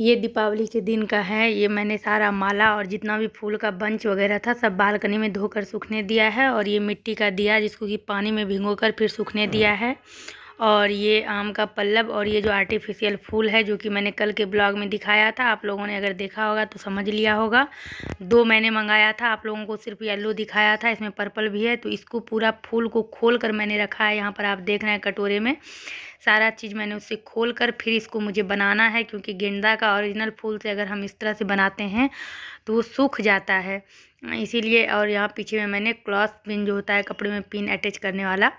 ये दीपावली के दिन का है ये मैंने सारा माला और जितना भी फूल का बंच वगैरह था सब बालकनी में धोकर सूखने दिया है और ये मिट्टी का दिया जिसको कि पानी में भिंगो कर फिर सूखने दिया है और ये आम का पल्लव और ये जो आर्टिफिशियल फूल है जो कि मैंने कल के ब्लॉग में दिखाया था आप लोगों ने अगर देखा होगा तो समझ लिया होगा दो मैंने मंगाया था आप लोगों को सिर्फ येलो दिखाया था इसमें पर्पल भी है तो इसको पूरा फूल को खोल कर मैंने रखा है यहाँ पर आप देख रहे हैं कटोरे में सारा चीज़ मैंने उसे खोल कर फिर इसको मुझे बनाना है क्योंकि गेंदा का ओरिजिनल फूल से अगर हम इस तरह से बनाते हैं तो वो सूख जाता है इसीलिए और यहाँ पीछे में मैंने क्लॉथ पिन जो होता है कपड़े में पिन अटैच करने वाला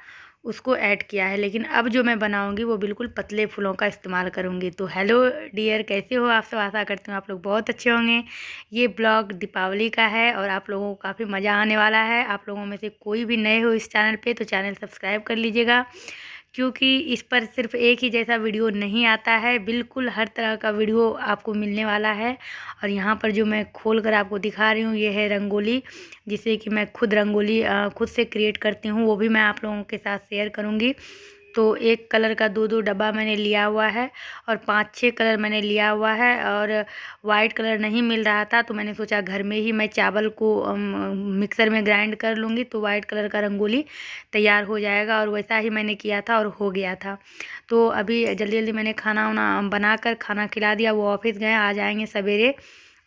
उसको ऐड किया है लेकिन अब जो मैं बनाऊंगी वो बिल्कुल पतले फूलों का इस्तेमाल करूंगी तो हेलो डियर कैसे हो आप सब आशा करती हूँ आप लोग बहुत अच्छे होंगे ये ब्लॉग दीपावली का है और आप लोगों को काफ़ी मज़ा आने वाला है आप लोगों में से कोई भी नए हो इस चैनल पे तो चैनल सब्सक्राइब कर लीजिएगा क्योंकि इस पर सिर्फ एक ही जैसा वीडियो नहीं आता है बिल्कुल हर तरह का वीडियो आपको मिलने वाला है और यहाँ पर जो मैं खोल कर आपको दिखा रही हूँ ये है रंगोली जिसे कि मैं खुद रंगोली खुद से क्रिएट करती हूँ वो भी मैं आप लोगों के साथ शेयर करूँगी तो एक कलर का दो दो डब्बा मैंने लिया हुआ है और पांच छः कलर मैंने लिया हुआ है और वाइट कलर नहीं मिल रहा था तो मैंने सोचा घर में ही मैं चावल को मिक्सर में ग्राइंड कर लूँगी तो वाइट कलर का रंगोली तैयार हो जाएगा और वैसा ही मैंने किया था और हो गया था तो अभी जल्दी जल्दी मैंने खाना वाना कर खाना खिला दिया वो ऑफिस गए आ जाएंगे सवेरे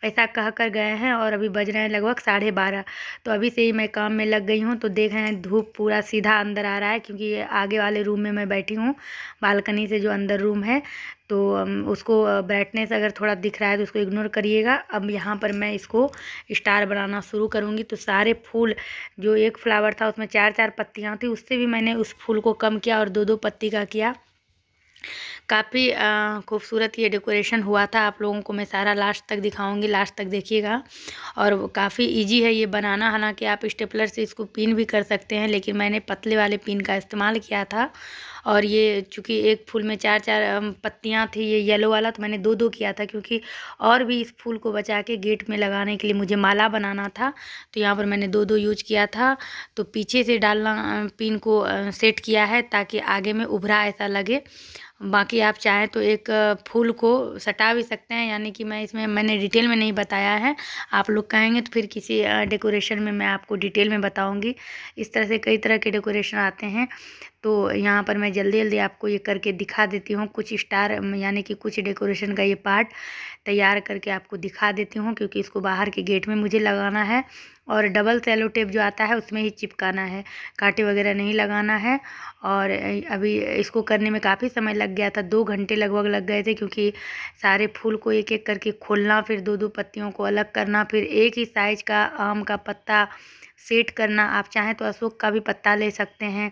ऐसा कह कर गए हैं और अभी बज रहे हैं लगभग साढ़े बारह तो अभी से ही मैं काम में लग गई हूँ तो देख रहे हैं धूप पूरा सीधा अंदर आ रहा है क्योंकि आगे वाले रूम में मैं बैठी हूँ बालकनी से जो अंदर रूम है तो उसको ब्राइटनेस अगर थोड़ा दिख रहा है तो उसको इग्नोर करिएगा अब यहाँ पर मैं इसको स्टार बनाना शुरू करूँगी तो सारे फूल जो एक फ्लावर था उसमें चार चार पत्तियाँ थी उससे भी मैंने उस फूल को कम किया और दो दो पत्ती का किया काफ़ी खूबसूरत ये डेकोरेशन हुआ था आप लोगों को मैं सारा लास्ट तक दिखाऊंगी लास्ट तक देखिएगा और काफ़ी इजी है ये बनाना हालांकि आप स्टेपलर से इसको पिन भी कर सकते हैं लेकिन मैंने पतले वाले पिन का इस्तेमाल किया था और ये चूँकि एक फूल में चार चार पत्तियाँ थी ये येलो वाला तो मैंने दो दो किया था क्योंकि और भी इस फूल को बचा के गेट में लगाने के लिए मुझे माला बनाना था तो यहाँ पर मैंने दो दो यूज किया था तो पीछे से डालना पिन को सेट किया है ताकि आगे में उभरा ऐसा लगे बाकी आप चाहें तो एक फूल को सटा भी सकते हैं यानी कि मैं इसमें मैंने डिटेल में नहीं बताया है आप लोग कहेंगे तो फिर किसी डेकोरेशन में मैं आपको डिटेल में बताऊंगी इस तरह से कई तरह के डेकोरेशन आते हैं तो यहाँ पर मैं जल्दी जल्दी आपको ये करके दिखा देती हूँ कुछ स्टार यानी कि कुछ डेकोरेशन का ये पार्ट तैयार करके आपको दिखा देती हूँ क्योंकि इसको बाहर के गेट में मुझे लगाना है और डबल सेलो टेप जो आता है उसमें ही चिपकाना है कांटे वगैरह नहीं लगाना है और अभी इसको करने में काफ़ी समय लग गया था दो घंटे लगभग लग गए थे क्योंकि सारे फूल को एक एक करके खोलना फिर दो दो पत्तियों को अलग करना फिर एक ही साइज का आम का पत्ता सेट करना आप चाहें तो अशोक का भी पत्ता ले सकते हैं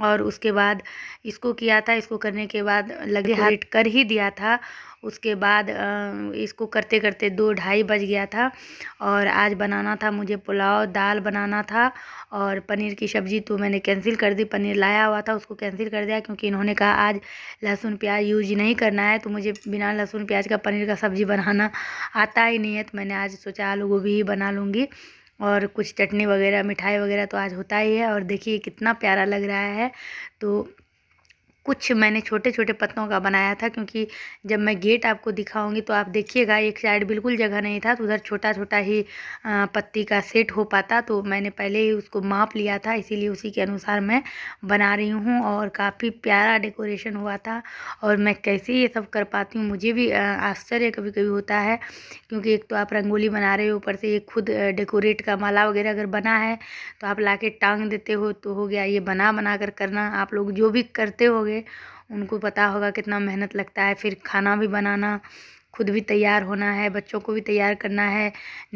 और उसके बाद इसको किया था इसको करने के बाद लगे हाइट कर ही दिया था उसके बाद इसको करते करते दो ढाई बज गया था और आज बनाना था मुझे पुलाव दाल बनाना था और पनीर की सब्ज़ी तो मैंने कैंसिल कर दी पनीर लाया हुआ था उसको कैंसिल कर दिया क्योंकि इन्होंने कहा आज लहसुन प्याज यूज नहीं करना है तो मुझे बिना लहसुन प्याज का पनीर का सब्ज़ी बनाना आता ही नहीं है तो मैंने आज सोचा आलू गोभी ही बना लूँगी और कुछ चटनी वगैरह मिठाई वगैरह तो आज होता ही है और देखिए कितना प्यारा लग रहा है तो कुछ मैंने छोटे छोटे पत्तों का बनाया था क्योंकि जब मैं गेट आपको दिखाऊंगी तो आप देखिएगा एक साइड बिल्कुल जगह नहीं था तो उधर छोटा छोटा ही पत्ती का सेट हो पाता तो मैंने पहले ही उसको माप लिया था इसीलिए उसी के अनुसार मैं बना रही हूँ और काफ़ी प्यारा डेकोरेशन हुआ था और मैं कैसे ये सब कर पाती हूँ मुझे भी आश्चर्य कभी कभी होता है क्योंकि एक तो आप रंगोली बना रहे हो ऊपर से ये खुद डेकोरेट का माला वगैरह अगर बना है तो आप ला टांग देते हो तो हो गया ये बना बना करना आप लोग जो भी करते हो होंगे उनको पता होगा कितना मेहनत लगता है फिर खाना भी बनाना खुद भी तैयार होना है बच्चों को भी तैयार करना है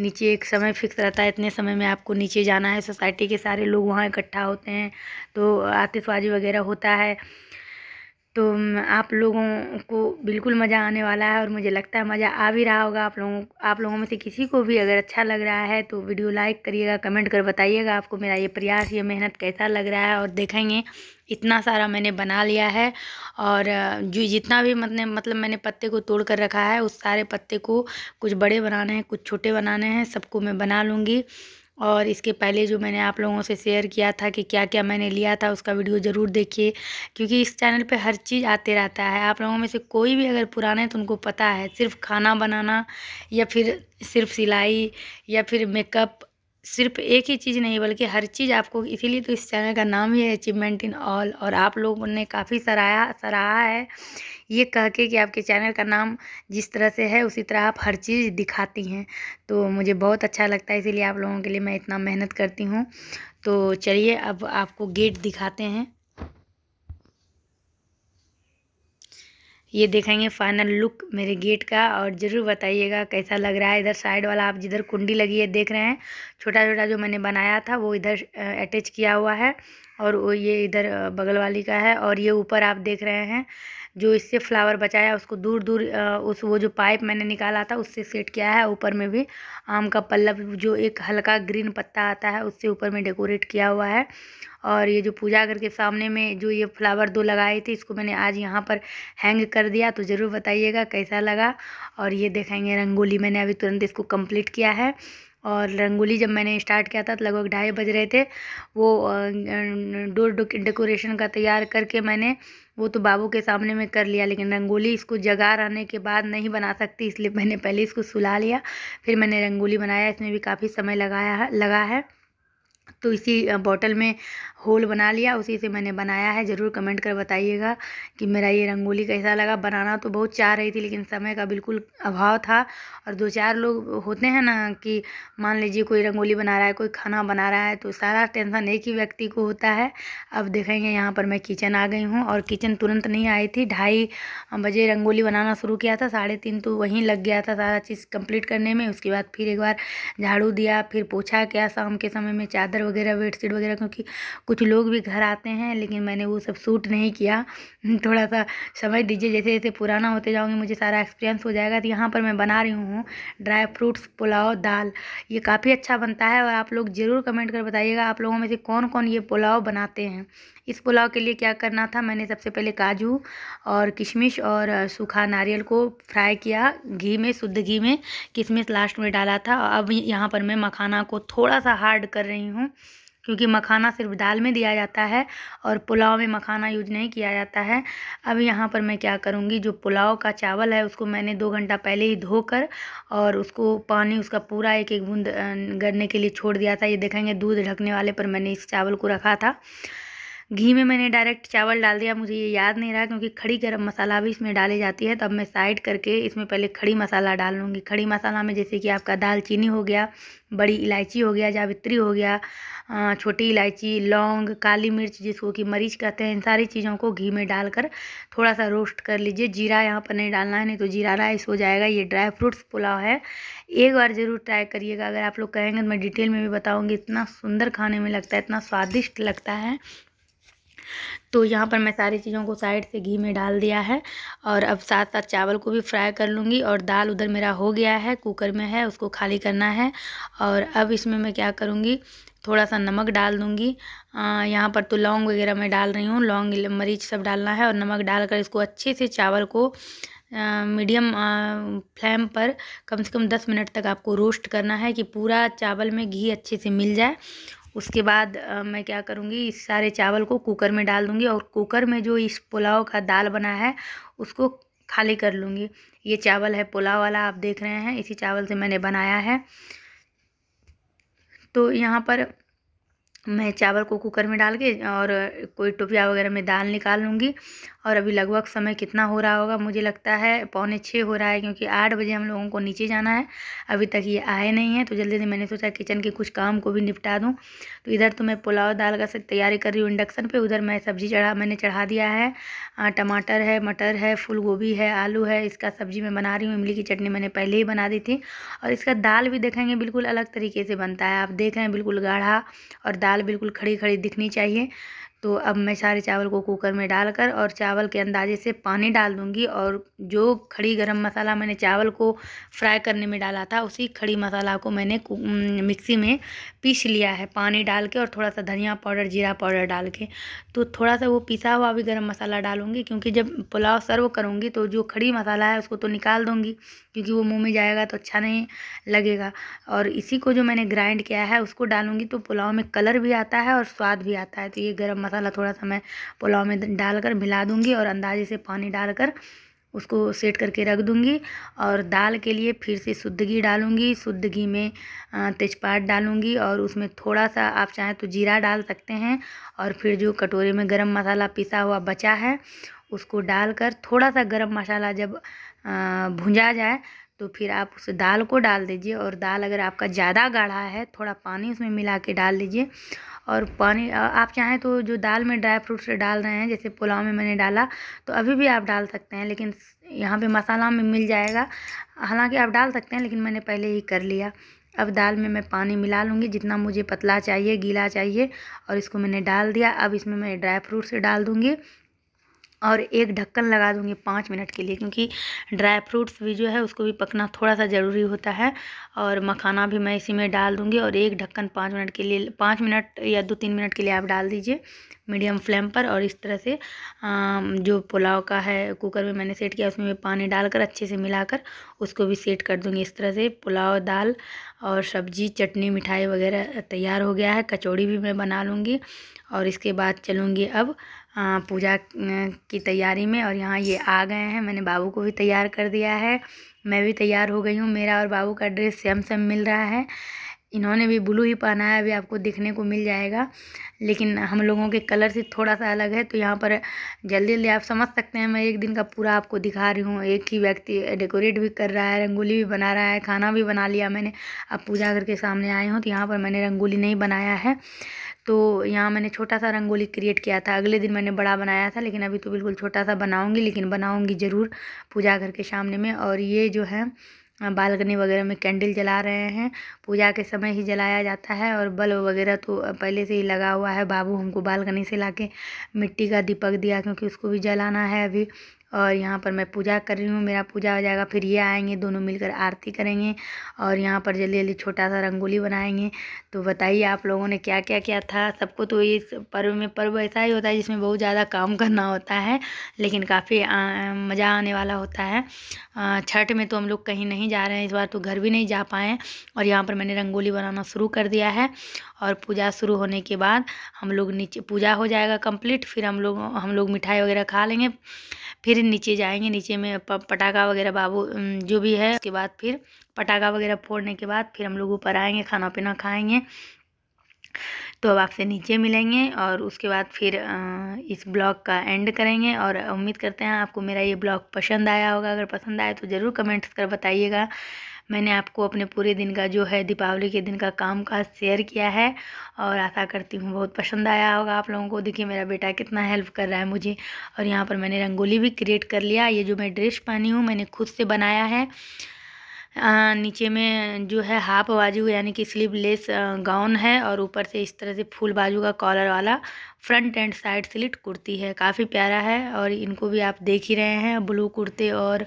नीचे एक समय फिक्स रहता है इतने समय में आपको नीचे जाना है सोसाइटी के सारे लोग वहाँ इकट्ठा होते हैं तो आतिशबाजी वगैरह होता है तो आप लोगों को बिल्कुल मज़ा आने वाला है और मुझे लगता है मज़ा आ भी रहा होगा आप लोगों आप लोगों में से किसी को भी अगर अच्छा लग रहा है तो वीडियो लाइक करिएगा कमेंट कर बताइएगा आपको मेरा ये प्रयास ये मेहनत कैसा लग रहा है और देखेंगे इतना सारा मैंने बना लिया है और जो जितना भी मतलब मतलब मैंने पत्ते को तोड़ कर रखा है उस सारे पत्ते को कुछ बड़े बनाने हैं कुछ छोटे बनाने हैं सबको मैं बना लूँगी और इसके पहले जो मैंने आप लोगों से शेयर किया था कि क्या क्या मैंने लिया था उसका वीडियो ज़रूर देखिए क्योंकि इस चैनल पे हर चीज़ आते रहता है आप लोगों में से कोई भी अगर पुराना है तो उनको पता है सिर्फ खाना बनाना या फिर सिर्फ सिलाई या फिर मेकअप सिर्फ एक ही चीज़ नहीं बल्कि हर चीज़ आपको इसीलिए तो इस चैनल का नाम ही है अचीवमेंट इन ऑल और आप लोगों ने काफ़ी सराहा सराहा है ये कह के कि आपके चैनल का नाम जिस तरह से है उसी तरह आप हर चीज़ दिखाती हैं तो मुझे बहुत अच्छा लगता है इसीलिए आप लोगों के लिए मैं इतना मेहनत करती हूँ तो चलिए अब आपको गेट दिखाते हैं ये देखेंगे फाइनल लुक मेरे गेट का और ज़रूर बताइएगा कैसा लग रहा है इधर साइड वाला आप जिधर कुंडी लगी है देख रहे हैं छोटा छोटा जो मैंने बनाया था वो इधर अटैच किया हुआ है और वो ये इधर बगल वाली का है और ये ऊपर आप देख रहे हैं जो इससे फ्लावर बचाया उसको दूर दूर उस वो जो पाइप मैंने निकाला था उससे सेट किया है ऊपर में भी आम का पल्लव जो एक हल्का ग्रीन पत्ता आता है उससे ऊपर में डेकोरेट किया हुआ है और ये जो पूजा करके सामने में जो ये फ्लावर दो लगाए थे इसको मैंने आज यहाँ पर हैंग कर दिया तो ज़रूर बताइएगा कैसा लगा और ये देखेंगे रंगोली मैंने अभी तुरंत इसको कंप्लीट किया है और रंगोली जब मैंने स्टार्ट किया था तो लगभग ढाई बज रहे थे वो डोर डेकोरेशन का तैयार करके मैंने वो तो बाबू के सामने में कर लिया लेकिन रंगोली इसको जगा रहने के बाद नहीं बना सकती इसलिए मैंने पहले इसको सुला लिया फिर मैंने रंगोली बनाया इसमें भी काफ़ी समय लगाया लगा है तो इसी बॉटल में होल बना लिया उसी से मैंने बनाया है ज़रूर कमेंट कर बताइएगा कि मेरा ये रंगोली कैसा लगा बनाना तो बहुत चाह रही थी लेकिन समय का बिल्कुल अभाव था और दो चार लोग होते हैं ना कि मान लीजिए कोई रंगोली बना रहा है कोई खाना बना रहा है तो सारा टेंशन एक ही व्यक्ति को होता है अब देखेंगे यहाँ पर मैं किचन आ गई हूँ और किचन तुरंत नहीं आई थी ढाई बजे रंगोली बनाना शुरू किया था साढ़े तीन तो वहीं लग गया था सारा चीज़ कंप्लीट करने में उसके बाद फिर एक बार झाड़ू दिया फिर पोछा क्या शाम के समय में चादर वगैरह बेड वगैरह क्योंकि कुछ लोग भी घर आते हैं लेकिन मैंने वो सब सूट नहीं किया थोड़ा सा समझ दीजिए जैसे जैसे पुराना होते जाऊँगी मुझे सारा एक्सपीरियंस हो जाएगा तो यहाँ पर मैं बना रही हूँ ड्राई फ्रूट्स पुलाव दाल ये काफ़ी अच्छा बनता है और आप लोग ज़रूर कमेंट कर बताइएगा आप लोगों में से कौन कौन ये पुलाव बनाते हैं इस पुलाव के लिए क्या करना था मैंने सबसे पहले काजू और किशमिश और सूखा नारियल को फ्राई किया घी में शुद्ध घी में किशमिश लास्ट में डाला था अब यहाँ पर मैं मखाना को थोड़ा सा हार्ड कर रही हूँ क्योंकि मखाना सिर्फ दाल में दिया जाता है और पुलाव में मखाना यूज नहीं किया जाता है अब यहाँ पर मैं क्या करूँगी जो पुलाव का चावल है उसको मैंने दो घंटा पहले ही धोकर और उसको पानी उसका पूरा एक एक बूंद गरने के लिए छोड़ दिया था ये देखेंगे दूध ढकने वाले पर मैंने इस चावल को रखा था घी में मैंने डायरेक्ट चावल डाल दिया मुझे ये याद नहीं रहा क्योंकि खड़ी गरम मसाला भी इसमें डाली जाती है तब तो मैं साइड करके इसमें पहले खड़ी मसाला डाल लूँगी खड़ी मसाला में जैसे कि आपका दालचीनी हो गया बड़ी इलायची हो गया जावित्री हो गया छोटी इलायची लौंग काली मिर्च जिसको कि मरीच कहते हैं इन सारी चीज़ों को घी में डालकर थोड़ा सा रोस्ट कर लीजिए जीरा यहाँ पर नहीं डालना है नहीं तो जीरा राइस हो जाएगा ये ड्राई फ्रूट्स पुलाव है एक बार ज़रूर ट्राई करिएगा अगर आप लोग कहेंगे तो मैं डिटेल में भी बताऊँगी इतना सुंदर खाने में लगता है इतना स्वादिष्ट लगता है तो यहाँ पर मैं सारी चीज़ों को साइड से घी में डाल दिया है और अब साथ साथ चावल को भी फ्राई कर लूँगी और दाल उधर मेरा हो गया है कुकर में है उसको खाली करना है और अब इसमें मैं क्या करूँगी थोड़ा सा नमक डाल दूँगी यहाँ पर तो लौंग वगैरह मैं डाल रही हूँ लौंग मरीच सब डालना है और नमक डालकर इसको अच्छे से चावल को मीडियम फ्लेम पर कम से कम दस मिनट तक आपको रोस्ट करना है कि पूरा चावल में घी अच्छे से मिल जाए उसके बाद मैं क्या करूँगी इस सारे चावल को कुकर में डाल दूँगी और कुकर में जो इस पुलाव का दाल बना है उसको खाली कर लूँगी ये चावल है पुलाव वाला आप देख रहे हैं इसी चावल से मैंने बनाया है तो यहाँ पर मैं चावल को कुकर में डाल के और कोई टोपिया वगैरह में दाल निकाल लूँगी और अभी लगभग समय कितना हो रहा होगा मुझे लगता है पौने छः हो रहा है क्योंकि आठ बजे हम लोगों को नीचे जाना है अभी तक ये आए नहीं हैं तो जल्दी से मैंने सोचा किचन के कुछ काम को भी निपटा दूँ तो इधर तो मैं पुलाव दाल का तैयारी कर रही हूँ इंडक्शन पर उधर मैं सब्ज़ी चढ़ा मैंने चढ़ा दिया है टमाटर है मटर है फूल गोभी है आलू है इसका सब्ज़ी मैं बना रही हूँ इमली की चटनी मैंने पहले ही बना दी थी और इसका दाल भी देखेंगे बिल्कुल अलग तरीके से बनता है आप देख रहे हैं बिल्कुल गाढ़ा और दाल बिल्कुल खड़ी खड़ी दिखनी चाहिए तो अब मैं सारे चावल को कुकर में डालकर और चावल के अंदाजे से पानी डाल दूँगी और जो खड़ी गरम मसाला मैंने चावल को फ्राई करने में डाला था उसी खड़ी मसाला को मैंने मिक्सी में पीस लिया है पानी डाल के और थोड़ा सा धनिया पाउडर जीरा पाउडर डाल के तो थोड़ा सा वो पिसा हुआ भी गरम मसाला डालूंगी क्योंकि जब पुलाव सर्व करूँगी तो जो खड़ी मसाला है उसको तो निकाल दूँगी क्योंकि वो मुँह में जाएगा तो अच्छा नहीं लगेगा और इसी को जो मैंने ग्राइंड किया है उसको डालूँगी तो पुलाव में कलर भी आता है और स्वाद भी आता है तो ये गर्म मसाला थोड़ा सा मैं पुलाव में डालकर मिला दूँगी और अंदाजे से पानी डालकर उसको सेट करके रख दूँगी और दाल के लिए फिर से शुद्ध घी डालूँगी शुद्ध घी में तेजपात डालूँगी और उसमें थोड़ा सा आप चाहें तो जीरा डाल सकते हैं और फिर जो कटोरे में गरम मसाला पिसा हुआ बचा है उसको डालकर थोड़ा सा गरम मसाला जब भुंजा जाए तो फिर आप उस दाल को डाल दीजिए और दाल अगर आपका ज़्यादा गाढ़ा है थोड़ा पानी उसमें मिला के डाल दीजिए और पानी आप चाहें तो जो दाल में ड्राई फ्रूट्स डाल रहे हैं जैसे पुलाव में मैंने डाला तो अभी भी आप डाल सकते हैं लेकिन यहाँ पे मसाला में मिल जाएगा हालांकि आप डाल सकते हैं लेकिन मैंने पहले ही कर लिया अब दाल में मैं पानी मिला लूँगी जितना मुझे पतला चाहिए गीला चाहिए और इसको मैंने डाल दिया अब इसमें मैं ड्राई फ्रूट्स डाल दूँगी और एक ढक्कन लगा दूँगी पाँच मिनट के लिए क्योंकि ड्राई फ्रूट्स भी जो है उसको भी पकना थोड़ा सा ज़रूरी होता है और मखाना भी मैं इसी में डाल दूँगी और एक ढक्कन पाँच मिनट के लिए पाँच मिनट या दो तीन मिनट के लिए आप डाल दीजिए मीडियम फ्लेम पर और इस तरह से जो पुलाव का है कुकर में मैंने सेट किया उसमें पानी डालकर अच्छे से मिलाकर उसको भी सेट कर दूँगी इस तरह से पुलाव दाल और सब्जी चटनी मिठाई वगैरह तैयार हो गया है कचौड़ी भी मैं बना लूँगी और इसके बाद चलूँगी अब हाँ, पूजा की तैयारी में और यहाँ ये आ गए हैं मैंने बाबू को भी तैयार कर दिया है मैं भी तैयार हो गई हूँ मेरा और बाबू का ड्रेस सेम सेम मिल रहा है इन्होंने भी ब्लू ही पहना है अभी आपको देखने को मिल जाएगा लेकिन हम लोगों के कलर से थोड़ा सा अलग है तो यहाँ पर जल्दी जल्दी आप समझ सकते हैं मैं एक दिन का पूरा आपको दिखा रही हूँ एक ही व्यक्ति डेकोरेट भी कर रहा है रंगोली भी बना रहा है खाना भी बना लिया मैंने अब पूजा करके सामने आए हूँ तो यहाँ पर मैंने रंगोली नहीं बनाया है तो यहाँ मैंने छोटा सा रंगोली क्रिएट किया था अगले दिन मैंने बड़ा बनाया था लेकिन अभी तो बिल्कुल छोटा सा बनाऊँगी लेकिन बनाऊँगी ज़रूर पूजा घर के सामने में और ये जो है बालकनी वगैरह में कैंडल जला रहे हैं पूजा के समय ही जलाया जाता है और बल्ब वगैरह तो पहले से ही लगा हुआ है बाबू हमको बालकनी से लाके मिट्टी का दीपक दिया क्योंकि उसको भी जलाना है अभी और यहाँ पर मैं पूजा कर रही हूँ मेरा पूजा हो जाएगा फिर ये आएंगे दोनों मिलकर आरती करेंगे और यहाँ पर जल्दी जल्दी छोटा सा रंगोली बनाएंगे तो बताइए आप लोगों ने क्या क्या किया था सबको तो इस पर्व में पर्व ऐसा ही होता है जिसमें बहुत ज़्यादा काम करना होता है लेकिन काफ़ी मज़ा आने वाला होता है छठ में तो हम लोग कहीं नहीं जा रहे हैं इस बार तो घर भी नहीं जा पाए और यहाँ पर मैंने रंगोली बनाना शुरू कर दिया है और पूजा शुरू होने के बाद हम लोग नीचे पूजा हो जाएगा कंप्लीट फिर हम लोग हम लोग मिठाई वगैरह खा लेंगे फिर नीचे जाएंगे नीचे में पटाखा वगैरह बाबू जो भी है उसके बाद फिर पटाखा वगैरह फोड़ने के बाद फिर हम लोग ऊपर आएंगे खाना पीना खाएंगे तो अब आपसे नीचे मिलेंगे और उसके बाद फिर इस ब्लॉग का एंड करेंगे और उम्मीद करते हैं आपको मेरा ये ब्लॉग पसंद आया होगा अगर पसंद आए तो ज़रूर कमेंट्स कर बताइएगा मैंने आपको अपने पूरे दिन का जो है दीपावली के दिन का काम काज शेयर किया है और आशा करती हूँ बहुत पसंद आया होगा आप लोगों को देखिए मेरा बेटा कितना हेल्प कर रहा है मुझे और यहाँ पर मैंने रंगोली भी क्रिएट कर लिया ये जो मैं ड्रेस पहनी हूँ मैंने खुद से बनाया है आ, नीचे में जो है हाफ बाजू यानी कि स्लीवलेस गाउन है और ऊपर से इस तरह से फुल बाजू का कॉलर वाला front and side slit kurti है काफ़ी प्यारा है और इनको भी आप देख ही रहे हैं ब्लू कुर्ते और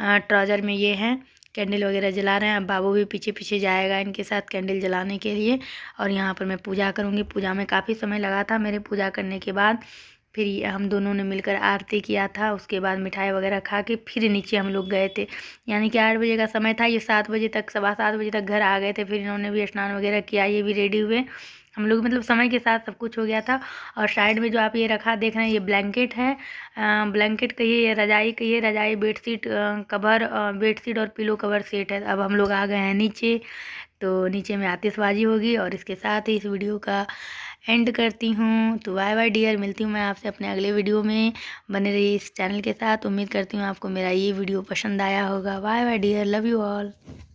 ट्राउज़र में ये हैं कैंडल वगैरह जला रहे हैं अब बाबू भी पीछे पीछे जाएगा इनके साथ कैंडल जलाने के लिए और यहाँ पर मैं पूजा करूँगी पूजा में काफ़ी समय लगा था मेरे पूजा करने के बाद फिर हम दोनों ने मिलकर आरती किया था उसके बाद मिठाई वगैरह खा के फिर नीचे हम लोग गए थे यानी कि आठ बजे का समय था ये सात बजे तक सवा सात बजे तक घर आ गए थे फिर इन्होंने भी स्नान वगैरह किया ये भी रेडी हुए हम लोग मतलब समय के साथ सब कुछ हो गया था और साइड में जो आप ये रखा देख रहे हैं ये ब्लैंकेट है ब्लैंकेट कहिए रजाई कहिए रजाई बेडशीट कवर बेडशीट और पिलो कवर सेट है अब हम लोग आ गए हैं नीचे तो नीचे में आतिशबाजी होगी और इसके साथ ही इस वीडियो का एंड करती हूँ तो बाय बाय डियर मिलती हूँ मैं आपसे अपने अगले वीडियो में बने रही इस चैनल के साथ उम्मीद करती हूँ आपको मेरा ये वीडियो पसंद आया होगा bye bye dear love you all